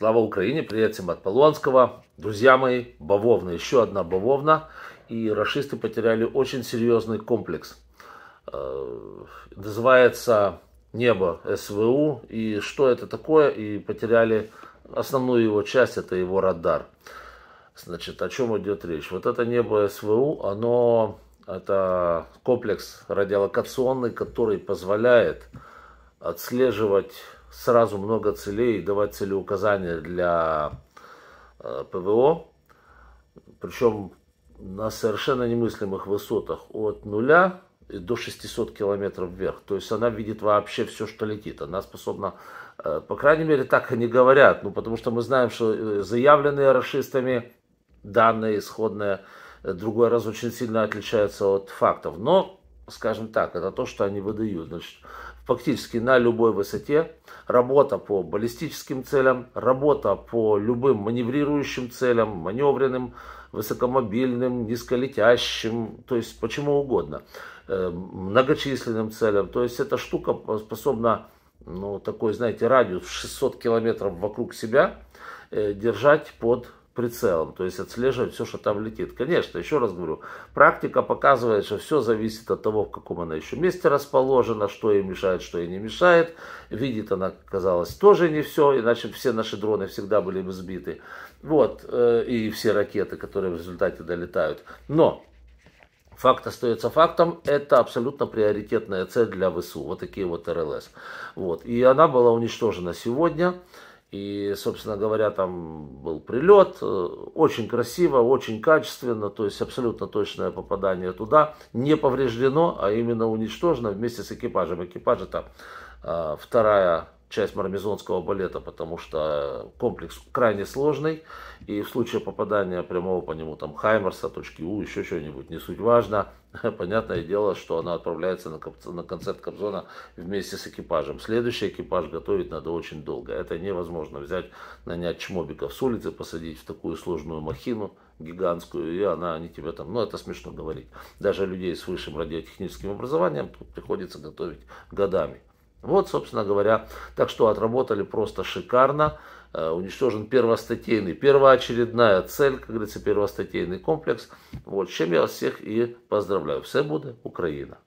Слава Украине, привет всем от Полонского. Друзья мои, бавовна, еще одна бавовна. И расисты потеряли очень серьезный комплекс. Э, называется «Небо СВУ». И что это такое? И потеряли основную его часть, это его радар. Значит, о чем идет речь? Вот это небо СВУ, оно это комплекс радиолокационный, который позволяет отслеживать сразу много целей, давать целеуказания для э, ПВО, причем на совершенно немыслимых высотах от нуля до 600 километров вверх. То есть она видит вообще все, что летит. Она способна, э, по крайней мере, так они говорят. Ну, потому что мы знаем, что э, заявленные расистами данные исходные другой раз очень сильно отличаются от фактов. Но скажем так, это то, что они выдают. Значит, фактически на любой высоте работа по баллистическим целям, работа по любым маневрирующим целям, маневренным, высокомобильным, низколетящим, то есть почему угодно, э, многочисленным целям. То есть эта штука способна, ну, такой, знаете, радиус 600 километров вокруг себя э, держать под прицелом, то есть отслеживать все, что там летит. Конечно, еще раз говорю, практика показывает, что все зависит от того, в каком она еще месте расположена, что ей мешает, что ей не мешает. Видит она, казалось, тоже не все, иначе все наши дроны всегда были бы сбиты. Вот, э, и все ракеты, которые в результате долетают. Но Факт остается фактом, это абсолютно приоритетная цель для ВСУ, вот такие вот РЛС. Вот. И она была уничтожена сегодня. И, собственно говоря, там был прилет, э, очень красиво, очень качественно, то есть абсолютно точное попадание туда, не повреждено, а именно уничтожено вместе с экипажем. Экипажа там э, вторая часть мармезонского балета, потому что комплекс крайне сложный, и в случае попадания прямого по нему там Хаймерса, точки У, еще что нибудь не суть важно, понятное дело, что она отправляется на, на концерт Кобзона вместе с экипажем. Следующий экипаж готовить надо очень долго, это невозможно взять, нанять чмобиков с улицы, посадить в такую сложную махину, гигантскую, и она, они тебя там, ну это смешно говорить, даже людей с высшим радиотехническим образованием тут приходится готовить годами. Вот, собственно говоря, так что отработали просто шикарно. Э, уничтожен первостатейный, первоочередная цель, как говорится, первостатейный комплекс. Вот, с чем я вас всех и поздравляю. Все будет Украина.